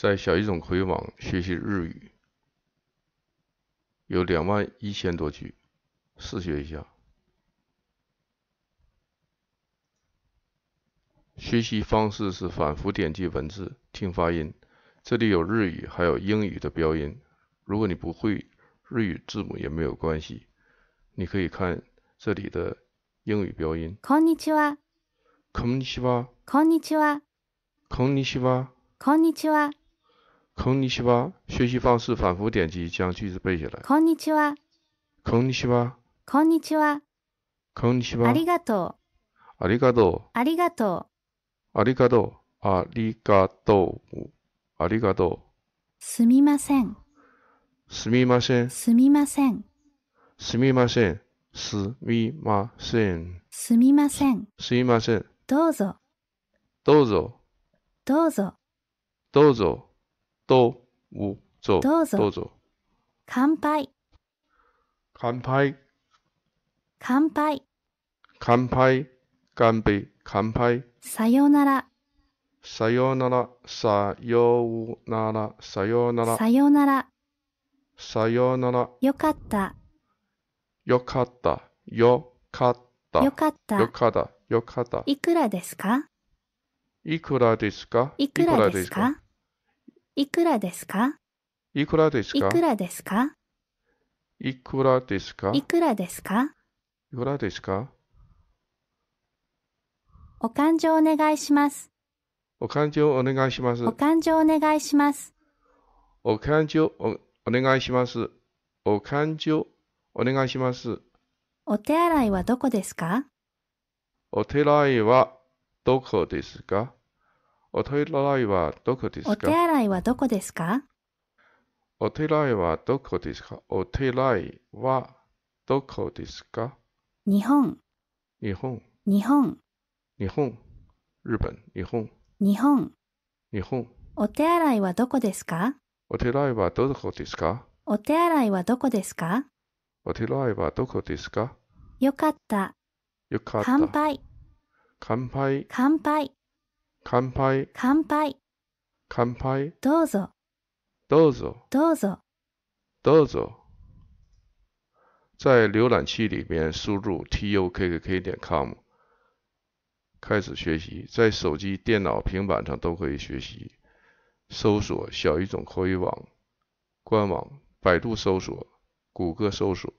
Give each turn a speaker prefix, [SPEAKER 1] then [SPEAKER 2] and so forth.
[SPEAKER 1] 在小语种魁网学习日语，有两万一千多句，试学一下。学习方式是反复点击文字听发音，这里有日语，还有英语的标音。如果你不会日语字母也没有关系，你可以看这里的英语标音。こんにちは。学习方式反复点击将句子背下来。
[SPEAKER 2] こんにちは。
[SPEAKER 1] こんにちは。
[SPEAKER 2] こんにちは。
[SPEAKER 1] こんにちは。ありがとう。ありがと
[SPEAKER 2] う。ありがと
[SPEAKER 1] う。ありがとう。ありがとう。ありがとう。
[SPEAKER 2] すみません。
[SPEAKER 1] すみません。すみません。すみません。すみません。
[SPEAKER 2] すみません。
[SPEAKER 1] すみません。どうぞ。どうぞ。どうぞ。どうぞ。うぞどうぞどうぞ
[SPEAKER 2] 乾杯
[SPEAKER 1] 乾杯
[SPEAKER 2] 乾杯
[SPEAKER 1] 乾杯乾杯乾杯
[SPEAKER 2] さよなら
[SPEAKER 1] さよならさよならさよならさよならさよなら
[SPEAKER 2] よかった
[SPEAKER 1] よかったよかったよかったよかったよかったい
[SPEAKER 2] くらですか
[SPEAKER 1] いくらですかいくらですか
[SPEAKER 2] いくらですか
[SPEAKER 1] いくらですいかくら
[SPEAKER 2] ですか
[SPEAKER 1] いくらですかい
[SPEAKER 2] くらですか
[SPEAKER 1] くらですか
[SPEAKER 2] お勘定お願いします。
[SPEAKER 1] お勘定お願いしますお。
[SPEAKER 2] 勘定お願いします。
[SPEAKER 1] お勘定お願いします。お勘定お願いします。
[SPEAKER 2] お手洗いはどこですか
[SPEAKER 1] お手洗いはどこですかお手洗いはどこですかお手
[SPEAKER 2] 洗いはどこですか
[SPEAKER 1] お手洗いはどこですかお手洗いはどこですか日本日本日本日本日本日本日本日本
[SPEAKER 2] お手洗いはどこですか
[SPEAKER 1] お手洗いはどこですか
[SPEAKER 2] お手洗いはどこですか
[SPEAKER 1] お手洗いはどこですか
[SPEAKER 2] よかった。よかった。乾杯。
[SPEAKER 1] 乾杯。
[SPEAKER 2] 乾杯。
[SPEAKER 1] 乾杯！
[SPEAKER 2] 乾杯！乾杯！どうぞ！どうぞ！どうぞ！
[SPEAKER 1] どうぞ！在浏览器里面输入 tukkk 点 com，开始学习。在手机、电脑、平板上都可以学习。搜索“小语种口语网”官网，百度搜索，谷歌搜索。